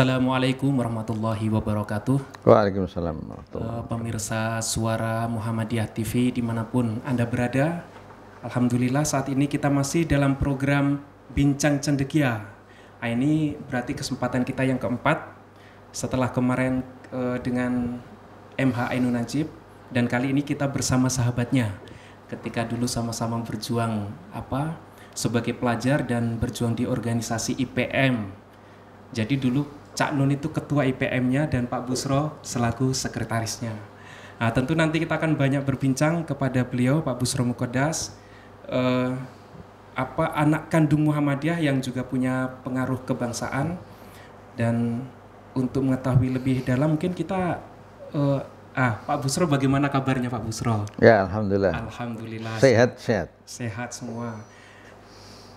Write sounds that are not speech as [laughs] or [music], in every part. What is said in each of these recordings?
Assalamualaikum warahmatullahi wabarakatuh. Waalaikumsalam eh, Pemirsa Suara Muhammadiyah TV dimanapun Anda berada, Alhamdulillah saat ini kita masih dalam program Bincang Cendekia. Nah, ini berarti kesempatan kita yang keempat setelah kemarin eh, dengan MH Ainun Najib dan kali ini kita bersama sahabatnya ketika dulu sama-sama berjuang apa sebagai pelajar dan berjuang di organisasi IPM jadi dulu Cak Nun itu ketua IPM-nya dan Pak Busro selaku sekretarisnya. Nah, tentu nanti kita akan banyak berbincang kepada beliau Pak Busro Mukodas eh, apa anak kandung Muhammadiyah yang juga punya pengaruh kebangsaan dan untuk mengetahui lebih dalam mungkin kita eh, Ah, Pak Busro bagaimana kabarnya Pak Busro? Ya, alhamdulillah. Alhamdulillah. Sehat, sehat. Sehat semua.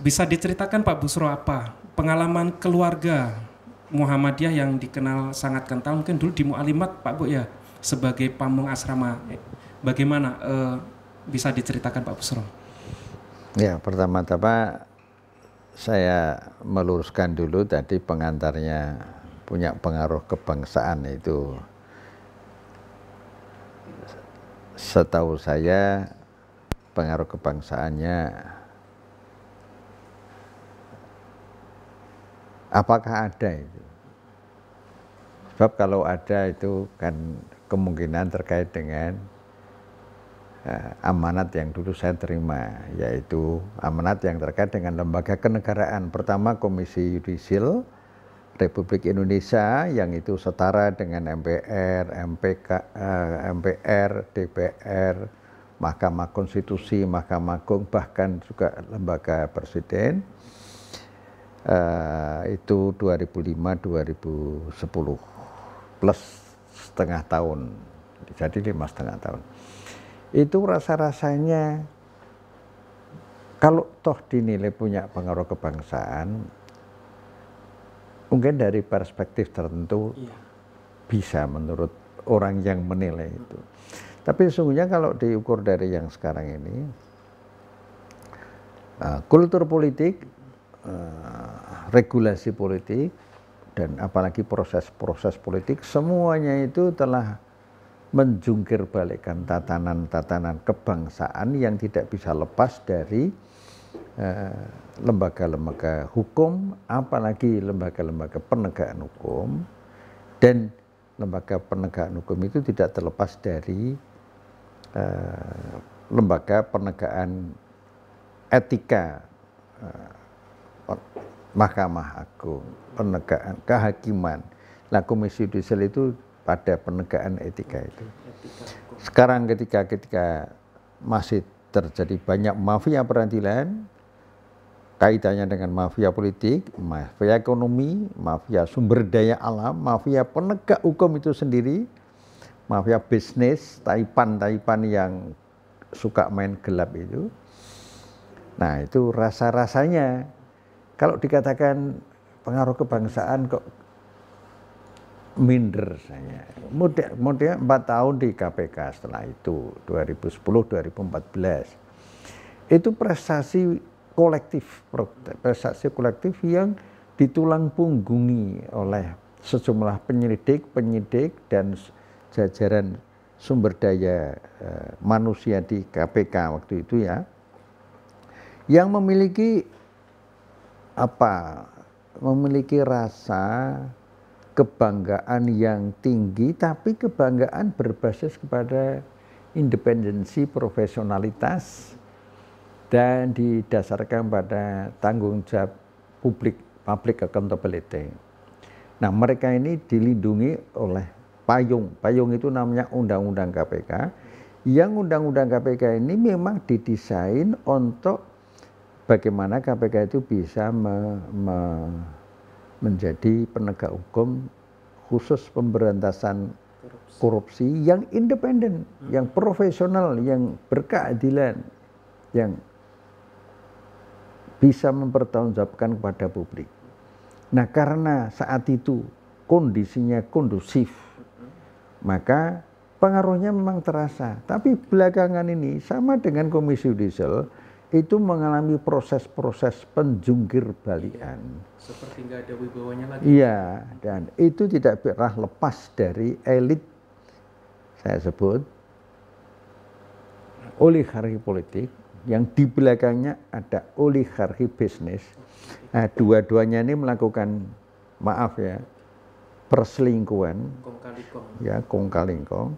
Bisa diceritakan Pak Busro apa? Pengalaman keluarga Muhammadiyah yang dikenal sangat kental mungkin dulu di Mualimat Pak Bu ya sebagai Pamung asrama. Eh, bagaimana uh, bisa diceritakan Pak Busro? Ya, pertama-tama saya meluruskan dulu tadi pengantarnya punya pengaruh kebangsaan itu setahu saya pengaruh kebangsaannya Apakah ada itu? Sebab kalau ada itu kan kemungkinan terkait dengan uh, amanat yang dulu saya terima, yaitu amanat yang terkait dengan lembaga kenegaraan. Pertama Komisi Yudisial Republik Indonesia yang itu setara dengan MPR, MPK, uh, eh, MPR, DPR, Mahkamah Konstitusi, Mahkamah Agung, bahkan juga lembaga presiden Uh, itu 2005-2010 plus setengah tahun jadi lima setengah tahun itu rasa-rasanya kalau toh dinilai punya pengaruh kebangsaan mungkin dari perspektif tertentu iya. bisa menurut orang yang menilai itu tapi sesungguhnya kalau diukur dari yang sekarang ini eh, kultur politik Eh, regulasi politik dan apalagi proses-proses politik semuanya itu telah menjungkir balikan tatanan-tatanan kebangsaan yang tidak bisa lepas dari eh, lembaga-lembaga uh, hukum, apalagi lembaga-lembaga penegakan hukum, dan lembaga penegakan hukum itu tidak terlepas dari uh, lembaga penegakan etika Mahkamah Agung, penegakan kehakiman. Nah, Komisi Yudisial itu pada penegakan etika itu. Sekarang ketika ketika masih terjadi banyak mafia peradilan, kaitannya dengan mafia politik, mafia ekonomi, mafia sumber daya alam, mafia penegak hukum itu sendiri, mafia bisnis, taipan-taipan yang suka main gelap itu. Nah, itu rasa-rasanya kalau dikatakan pengaruh kebangsaan kok minder saya. Mudah, mudah 4 tahun di KPK setelah itu, 2010-2014. Itu prestasi kolektif, prestasi kolektif yang ditulang punggungi oleh sejumlah penyelidik, penyidik, dan jajaran sumber daya eh, manusia di KPK waktu itu ya, yang memiliki apa memiliki rasa kebanggaan yang tinggi tapi kebanggaan berbasis kepada independensi, profesionalitas dan didasarkan pada tanggung jawab publik, public accountability. Nah, mereka ini dilindungi oleh payung. Payung itu namanya undang-undang KPK. Yang undang-undang KPK ini memang didesain untuk bagaimana KPK itu bisa me, me, menjadi penegak hukum khusus pemberantasan korupsi, korupsi yang independen, hmm. yang profesional, yang berkeadilan, yang bisa mempertanggungjawabkan kepada publik. Nah, karena saat itu kondisinya kondusif, hmm. maka pengaruhnya memang terasa. Tapi belakangan ini sama dengan Komisi Judisial, itu mengalami proses-proses penjungkir balian. Seperti nggak ada wibawanya lagi. Iya, dan itu tidak pernah lepas dari elit saya sebut oligarki politik yang di belakangnya ada oligarki bisnis. Nah, dua-duanya ini melakukan maaf ya perselingkuhan, kong kong. ya kong kali kong,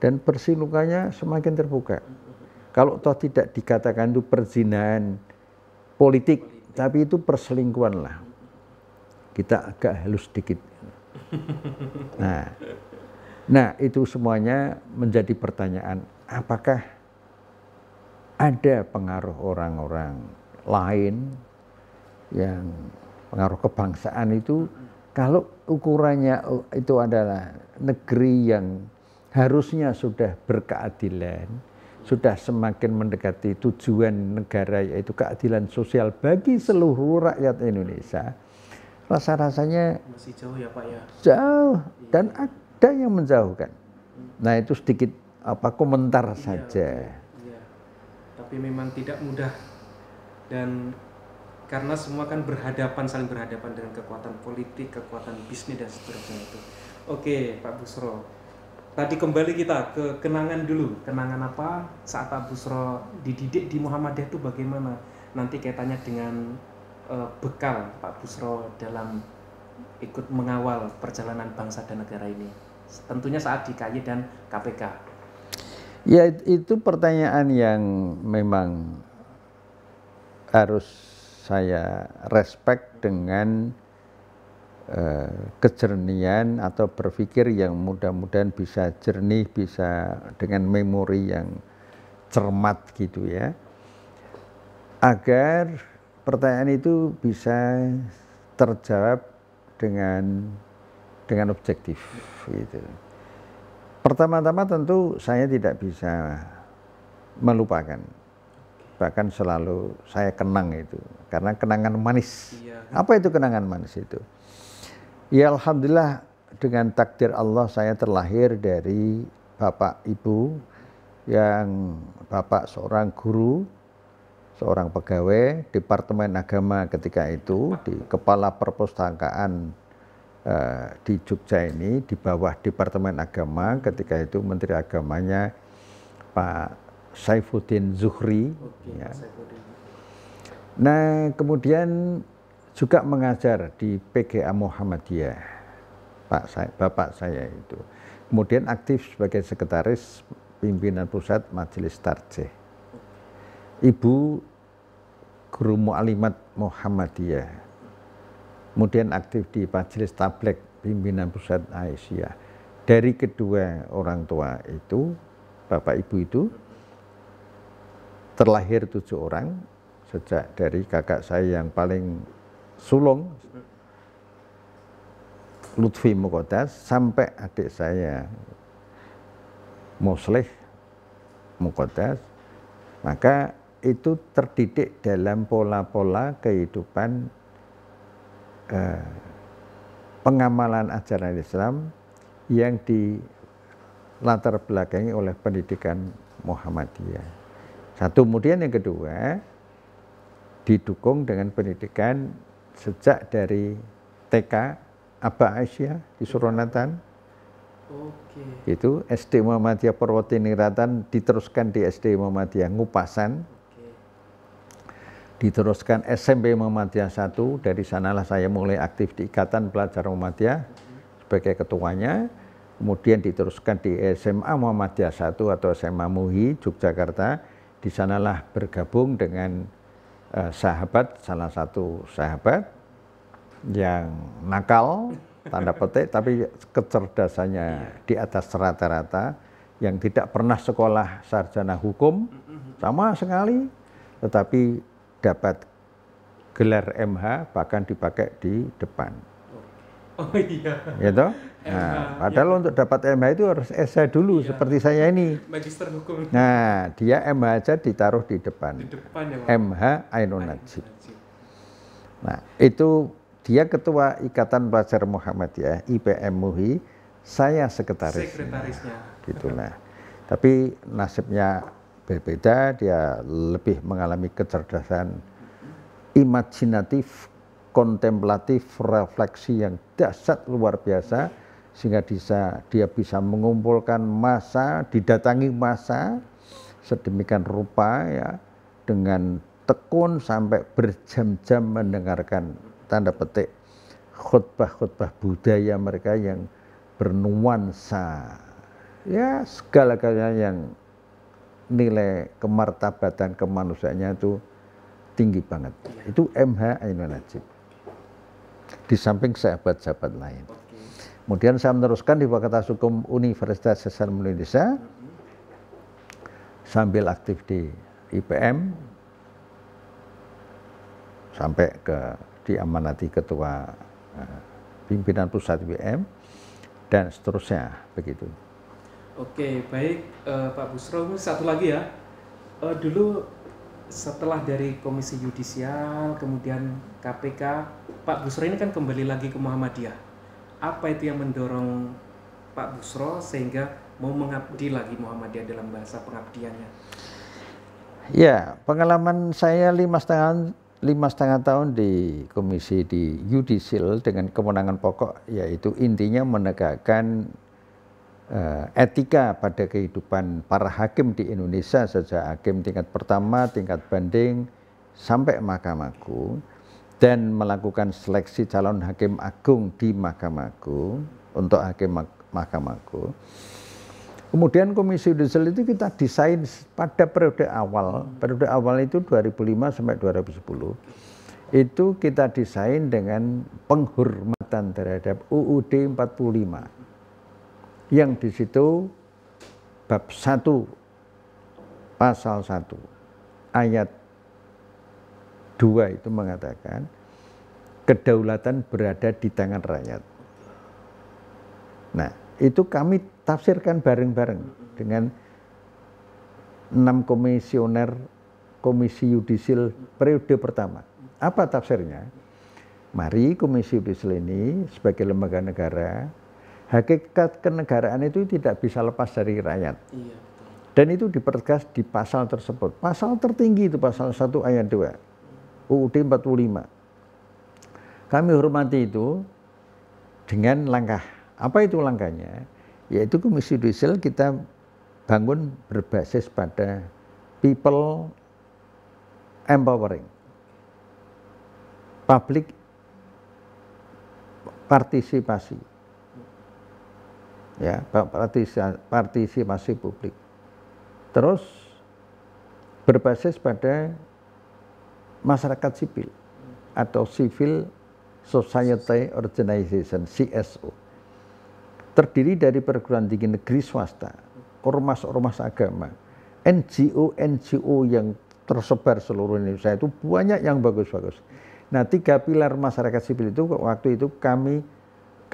dan persilukanya semakin terbuka. Kalau toh tidak dikatakan itu perzinahan politik, politik. tapi itu perselingkuhan lah. Kita agak halus sedikit. [laughs] Nah, nah itu semuanya menjadi pertanyaan, apakah ada pengaruh orang-orang lain yang pengaruh kebangsaan itu kalau ukurannya itu adalah negeri yang harusnya sudah berkeadilan sudah semakin mendekati tujuan negara yaitu keadilan sosial bagi seluruh rakyat Indonesia rasa-rasanya masih jauh ya Pak ya jauh iya. dan ada yang menjauhkan hmm. nah itu sedikit apa komentar iya, saja iya. tapi memang tidak mudah dan karena semua kan berhadapan saling berhadapan dengan kekuatan politik kekuatan bisnis dan seterusnya itu oke Pak Busro tadi kembali kita ke kenangan dulu kenangan apa saat Abu Busro dididik di Muhammadiyah itu bagaimana nanti kaitannya dengan uh, bekal Pak Busro dalam ikut mengawal perjalanan bangsa dan negara ini tentunya saat di KY dan KPK ya itu pertanyaan yang memang harus saya respect dengan Eh, kejernian atau berpikir yang mudah-mudahan bisa jernih, bisa dengan memori yang cermat gitu ya. Agar pertanyaan itu bisa terjawab dengan dengan objektif gitu. Pertama-tama tentu saya tidak bisa melupakan. Bahkan selalu saya kenang itu karena kenangan manis. Iya. Apa itu kenangan manis itu? Ya Alhamdulillah dengan takdir Allah saya terlahir dari bapak ibu yang bapak seorang guru, seorang pegawai Departemen Agama ketika itu di kepala perpustakaan eh, di Jogja ini di bawah Departemen Agama ketika itu Menteri Agamanya Pak Saifuddin Zuhri. Oke, ya. Saifuddin. Nah kemudian juga mengajar di PGA Muhammadiyah Pak saya, Bapak saya itu kemudian aktif sebagai sekretaris pimpinan pusat Majelis Tarjih Ibu Guru Mu'alimat Muhammadiyah kemudian aktif di Majelis Tablek pimpinan pusat Aisyah dari kedua orang tua itu Bapak Ibu itu terlahir tujuh orang sejak dari kakak saya yang paling sulung Lutfi Mukodas sampai adik saya Muslih Mukodas maka itu terdidik dalam pola-pola kehidupan eh, pengamalan ajaran Islam yang dilatar belakangi oleh pendidikan Muhammadiyah. Satu kemudian yang kedua didukung dengan pendidikan sejak dari TK Aba Aisyah di Suronatan. Oke. Itu SD Muhammadiyah Purwotiniratan diteruskan di SD Muhammadiyah Ngupasan. Diteruskan SMP Muhammadiyah 1, dari sanalah saya mulai aktif di Ikatan Pelajar Muhammadiyah mm-hmm. sebagai ketuanya. Kemudian diteruskan di SMA Muhammadiyah 1 atau SMA MUHI Yogyakarta. Di sanalah bergabung dengan eh, sahabat salah satu sahabat yang nakal tanda petik [laughs] tapi kecerdasannya iya. di atas rata-rata yang tidak pernah sekolah sarjana hukum sama sekali tetapi dapat gelar MH bahkan dipakai di depan. Oh iya. Gitu? Nah, ya padahal ya. untuk dapat MH itu harus esai dulu iya. seperti saya ini. Magister hukum. Nah, dia MH aja ditaruh di depan. Di depan ya, MH Ainun Najib. Nah, itu dia ketua Ikatan Pelajar Muhammadiyah IPM MUHI, saya sekretaris. Sekretarisnya. Gitulah. Tapi nasibnya berbeda, dia lebih mengalami kecerdasan imajinatif, kontemplatif, refleksi yang dahsyat luar biasa sehingga bisa dia bisa mengumpulkan massa, didatangi massa sedemikian rupa ya dengan tekun sampai berjam-jam mendengarkan tanda petik khutbah-khutbah budaya mereka yang bernuansa ya segala-galanya yang nilai kemartabatan kemanusiaannya itu tinggi banget. Itu MH Ainun Najib. Di samping sahabat-sahabat lain. Kemudian saya meneruskan di Fakultas Hukum Universitas Sesar Indonesia sambil aktif di IPM sampai ke diamanati ketua eh, pimpinan pusat IPM dan seterusnya begitu. Oke, baik uh, Pak Busro, satu lagi ya. Uh, dulu setelah dari Komisi Yudisial, kemudian KPK, Pak Busro ini kan kembali lagi ke Muhammadiyah apa itu yang mendorong Pak Busro sehingga mau mengabdi lagi Muhammadiyah dalam bahasa pengabdiannya? Ya, pengalaman saya lima setengah lima setengah tahun di komisi di Yudisil dengan kewenangan pokok yaitu intinya menegakkan uh, etika pada kehidupan para hakim di Indonesia sejak hakim tingkat pertama, tingkat banding sampai Mahkamah Agung dan melakukan seleksi calon hakim agung di Mahkamah Agung untuk hakim Mahkamah Agung. Kemudian Komisi Yudisial itu kita desain pada periode awal, periode awal itu 2005 sampai 2010. Itu kita desain dengan penghormatan terhadap UUD 45. Yang di situ bab 1 pasal 1 ayat dua itu mengatakan kedaulatan berada di tangan rakyat. Nah, itu kami tafsirkan bareng-bareng dengan enam komisioner Komisi Yudisil periode pertama. Apa tafsirnya? Mari Komisi Yudisil ini sebagai lembaga negara, hakikat kenegaraan itu tidak bisa lepas dari rakyat. Iya, Dan itu dipertegas di pasal tersebut. Pasal tertinggi itu pasal 1 ayat 2 UUD 45. Kami hormati itu dengan langkah. Apa itu langkahnya? Yaitu Komisi Judisial kita bangun berbasis pada people empowering. Public partisipasi. Ya, partisipasi publik. Terus berbasis pada masyarakat sipil atau civil society organization CSO terdiri dari perguruan tinggi negeri swasta, ormas-ormas agama, NGO-NGO yang tersebar seluruh Indonesia itu banyak yang bagus-bagus. Nah, tiga pilar masyarakat sipil itu waktu itu kami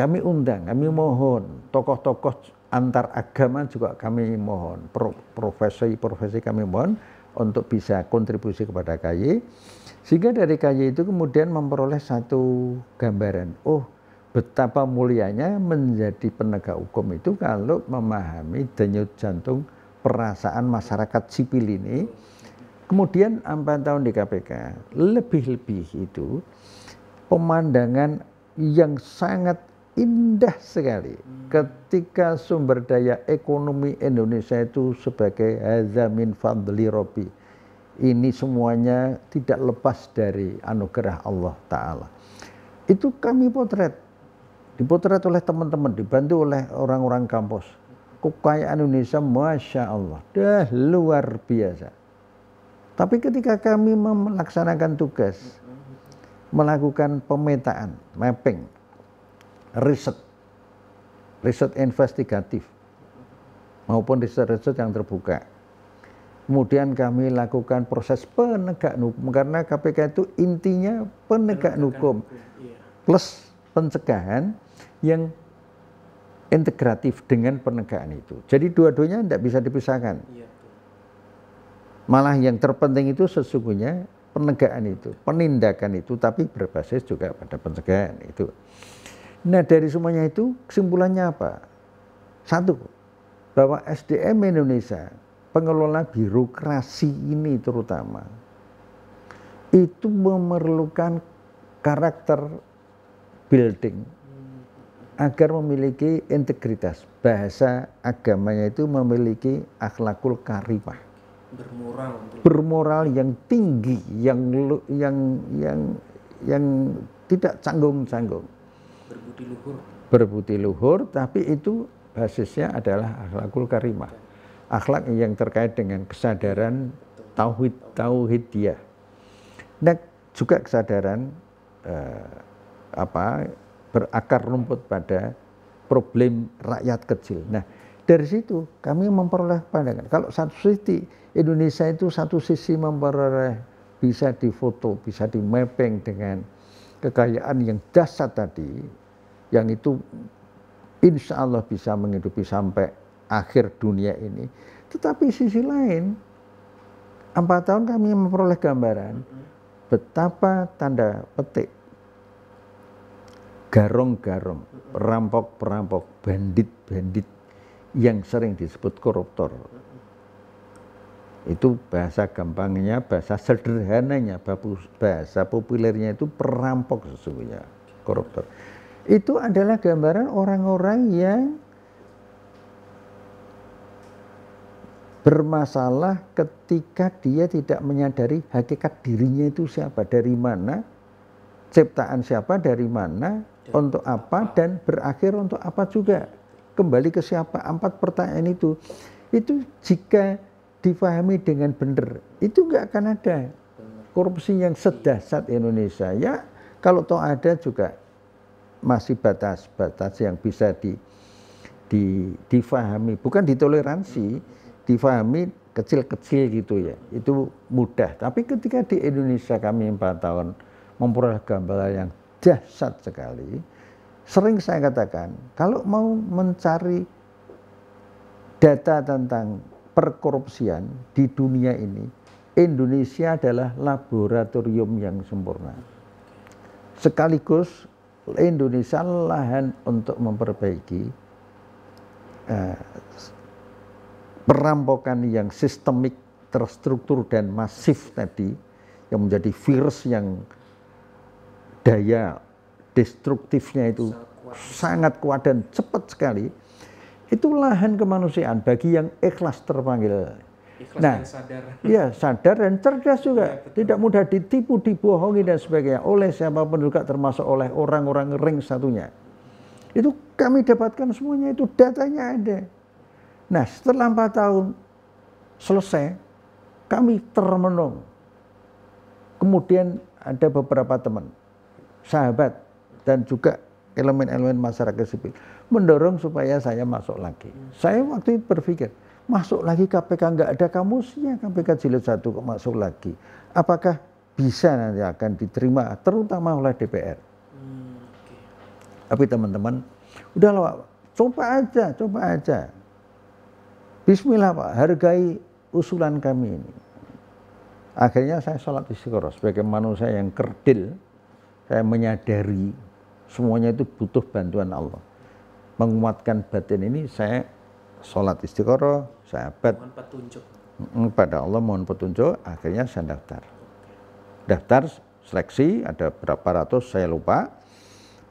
kami undang, kami mohon tokoh-tokoh antar agama juga kami mohon, profesi-profesi kami mohon untuk bisa kontribusi kepada KY. Sehingga dari KY itu kemudian memperoleh satu gambaran, oh betapa mulianya menjadi penegak hukum itu kalau memahami denyut jantung perasaan masyarakat sipil ini. Kemudian 4 tahun di KPK, lebih-lebih itu pemandangan yang sangat indah sekali ketika sumber daya ekonomi Indonesia itu sebagai hazamin fadli robi. Ini semuanya tidak lepas dari anugerah Allah Ta'ala. Itu kami potret. Dipotret oleh teman-teman, dibantu oleh orang-orang kampus. Kekayaan Indonesia, Masya Allah, dah luar biasa. Tapi ketika kami melaksanakan tugas, melakukan pemetaan, mapping, riset, riset investigatif maupun riset-riset yang terbuka. Kemudian kami lakukan proses penegak hukum karena KPK itu intinya penegak hukum iya. plus pencegahan yang integratif dengan penegakan itu. Jadi dua-duanya tidak bisa dipisahkan. Iya, Malah yang terpenting itu sesungguhnya penegakan itu, penindakan itu, tapi berbasis juga pada pencegahan itu. Nah dari semuanya itu kesimpulannya apa? Satu, bahwa SDM Indonesia, pengelola birokrasi ini terutama, itu memerlukan karakter building agar memiliki integritas. Bahasa agamanya itu memiliki akhlakul karimah. Bermoral. Bermoral yang tinggi, yang yang yang yang tidak canggung-canggung berbudi luhur. Berbudi luhur, tapi itu basisnya adalah akhlakul karimah. Akhlak yang terkait dengan kesadaran tauhid tauhid dia. Nah, juga kesadaran eh, apa berakar rumput pada problem rakyat kecil. Nah, dari situ kami memperoleh pandangan. Kalau satu sisi Indonesia itu satu sisi memperoleh bisa difoto, bisa di mapping dengan kekayaan yang dasar tadi yang itu insya Allah bisa menghidupi sampai akhir dunia ini. Tetapi sisi lain, empat tahun kami memperoleh gambaran betapa tanda petik garong-garong, perampok-perampok, bandit-bandit yang sering disebut koruptor. Itu bahasa gampangnya, bahasa sederhananya, bahasa populernya itu perampok sesungguhnya, koruptor itu adalah gambaran orang-orang yang bermasalah ketika dia tidak menyadari hakikat dirinya itu siapa, dari mana, ciptaan siapa, dari mana, untuk apa, dan berakhir untuk apa juga. Kembali ke siapa, empat pertanyaan itu. Itu jika difahami dengan benar, itu nggak akan ada korupsi yang sedasat Indonesia. Ya, kalau toh ada juga masih batas-batas yang bisa di, di, difahami, bukan ditoleransi, difahami kecil-kecil gitu ya, itu mudah. Tapi ketika di Indonesia kami empat tahun memperoleh gambaran yang dahsyat sekali, sering saya katakan, kalau mau mencari data tentang perkorupsian di dunia ini, Indonesia adalah laboratorium yang sempurna sekaligus Indonesia lahan untuk memperbaiki eh, perampokan yang sistemik, terstruktur dan masif tadi yang menjadi virus yang daya destruktifnya itu sangat kuat dan cepat sekali. Itu lahan kemanusiaan bagi yang ikhlas terpanggil Ikhlas nah, dan sadar. [laughs] Iya, sadar dan cerdas juga. Ya, Tidak mudah ditipu, dibohongi dan sebagainya oleh siapapun juga termasuk oleh orang-orang ring satunya. Itu kami dapatkan semuanya itu datanya ada. Nah, setelah 4 tahun selesai, kami termenung. Kemudian ada beberapa teman, sahabat, dan juga elemen-elemen masyarakat sipil mendorong supaya saya masuk lagi. Saya waktu itu berpikir, masuk lagi KPK nggak ada kamusnya KPK jilid satu kok masuk lagi apakah bisa nanti akan diterima terutama oleh DPR hmm, tapi teman-teman udahlah coba aja coba aja Bismillah Pak hargai usulan kami ini akhirnya saya sholat istiqoroh sebagai manusia yang kerdil saya menyadari semuanya itu butuh bantuan Allah menguatkan batin ini saya sholat istiqoroh sahabat mohon petunjuk pada Allah mohon petunjuk akhirnya saya daftar daftar seleksi ada berapa ratus saya lupa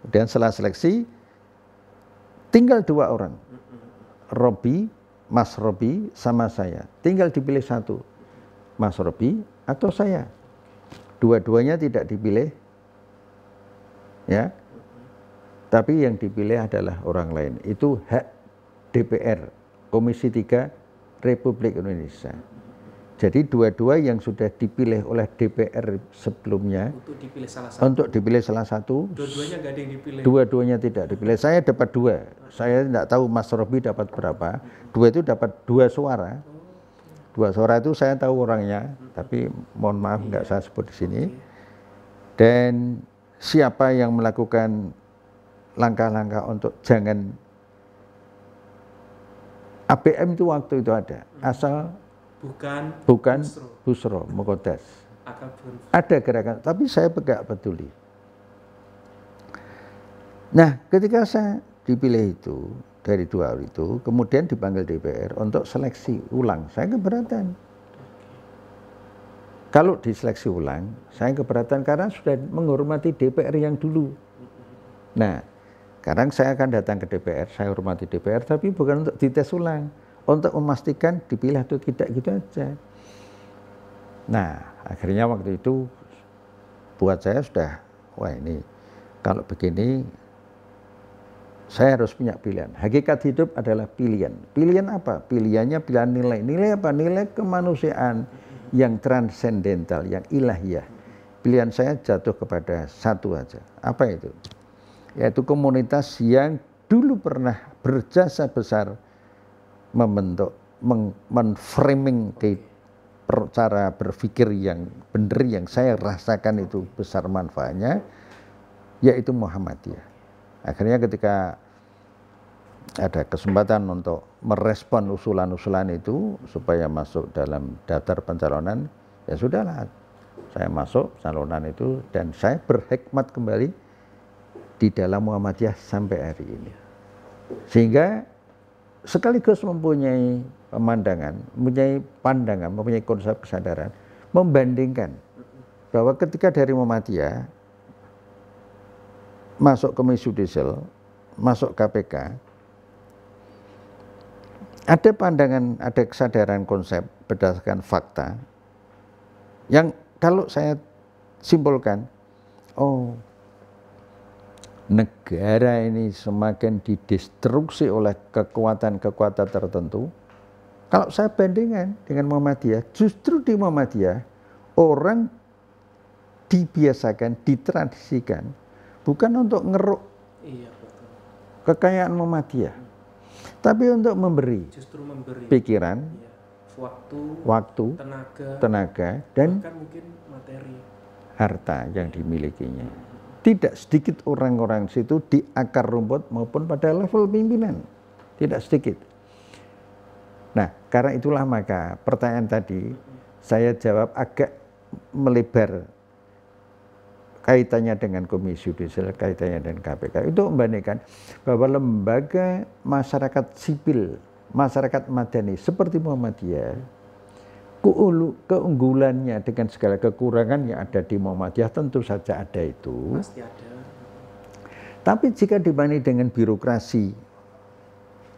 dan setelah seleksi tinggal dua orang Robi Mas Robi sama saya tinggal dipilih satu Mas Robi atau saya dua-duanya tidak dipilih ya tapi yang dipilih adalah orang lain itu hak DPR Komisi 3 Republik Indonesia. Jadi dua-dua yang sudah dipilih oleh DPR sebelumnya untuk dipilih salah satu. Untuk dipilih salah satu. Dua-duanya enggak ada yang dipilih. Dua-duanya tidak dipilih. Saya dapat dua. Saya tidak tahu Mas Robi dapat berapa. Dua itu dapat dua suara. Dua suara itu saya tahu orangnya, tapi mohon maaf nggak saya sebut di sini. Dan siapa yang melakukan langkah-langkah untuk jangan ABM itu waktu itu ada, hmm. asal bukan bukan Husro, Mukodas. Ada gerakan, tapi saya pegang peduli. Nah, ketika saya dipilih itu dari dua itu, kemudian dipanggil DPR untuk seleksi ulang. Saya keberatan. Kalau diseleksi ulang, saya keberatan karena sudah menghormati DPR yang dulu. Hmm. Nah, sekarang saya akan datang ke DPR, saya hormati DPR, tapi bukan untuk dites ulang, untuk memastikan dipilih atau tidak gitu aja. Nah, akhirnya waktu itu buat saya sudah, wah ini kalau begini saya harus punya pilihan. Hakikat hidup adalah pilihan. Pilihan apa? Pilihannya pilihan nilai. Nilai apa? Nilai kemanusiaan yang transendental, yang ilahiyah. Pilihan saya jatuh kepada satu aja. Apa itu? yaitu komunitas yang dulu pernah berjasa besar membentuk men framing cara berpikir yang benar yang saya rasakan itu besar manfaatnya yaitu Muhammadiyah. Akhirnya ketika ada kesempatan untuk merespon usulan-usulan itu supaya masuk dalam daftar pencalonan, ya sudahlah. Saya masuk pencalonan itu dan saya berhikmat kembali di dalam Muhammadiyah sampai hari ini. Sehingga sekaligus mempunyai pemandangan, mempunyai pandangan, mempunyai konsep kesadaran, membandingkan bahwa ketika dari Muhammadiyah masuk Komisi Judicial, masuk KPK, ada pandangan, ada kesadaran konsep berdasarkan fakta yang kalau saya simpulkan, oh negara ini semakin didestruksi oleh kekuatan-kekuatan tertentu, kalau saya bandingkan dengan Muhammadiyah, justru di Muhammadiyah orang dibiasakan, ditradisikan, bukan untuk ngeruk iya, kekayaan Muhammadiyah, tapi untuk memberi, justru memberi pikiran, iya. waktu, waktu tenaga, tenaga, dan harta yang dimilikinya. Hmm tidak sedikit orang-orang situ di akar rumput maupun pada level pimpinan. Tidak sedikit. Nah, karena itulah maka pertanyaan tadi saya jawab agak melebar kaitannya dengan Komisi Yudisial, kaitannya dengan KPK. Itu membandingkan bahwa lembaga masyarakat sipil, masyarakat madani seperti Muhammadiyah keunggulannya dengan segala kekurangan yang ada di Muhammadiyah tentu saja ada itu. Pasti ada. Tapi jika dibanding dengan birokrasi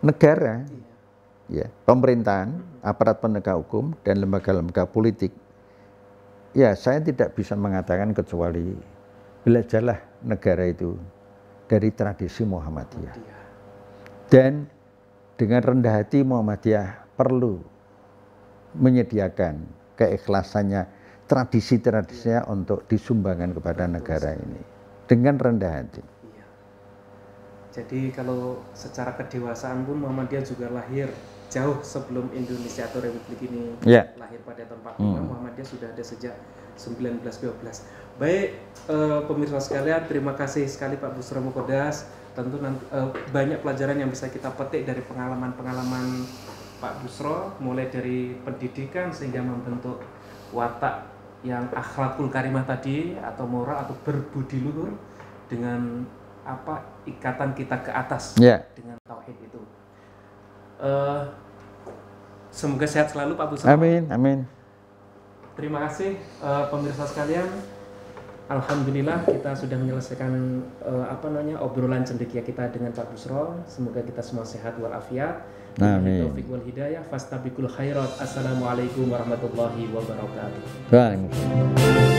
negara, iya. ya pemerintahan, aparat penegak hukum dan lembaga-lembaga politik, ya saya tidak bisa mengatakan kecuali belajarlah negara itu dari tradisi Muhammadiyah. Dan dengan rendah hati Muhammadiyah perlu menyediakan keikhlasannya, tradisi-tradisinya untuk disumbangkan kepada negara ini dengan rendah hati. Iya. Jadi kalau secara kedewasaan pun Muhammadiyah juga lahir jauh sebelum Indonesia atau Republik ini yeah. lahir pada tahun 45 hmm. Muhammadiyah sudah ada sejak 1912. Baik uh, pemirsa sekalian, terima kasih sekali Pak Busra Mukodas. Tentu nanti, uh, banyak pelajaran yang bisa kita petik dari pengalaman-pengalaman Pak Busro mulai dari pendidikan sehingga membentuk watak yang akhlakul karimah tadi atau moral atau berbudi luhur dengan apa ikatan kita ke atas yeah. dengan tauhid itu. Uh, semoga sehat selalu Pak Busro. Amin, amin. Terima kasih uh, pemirsa sekalian. Alhamdulillah kita sudah menyelesaikan uh, apa namanya obrolan cendekia kita dengan Pak Busro. Semoga kita semua sehat walafiat. Amin. Taufik wal hidayah. khairat. Assalamualaikum warahmatullahi wabarakatuh. Baik.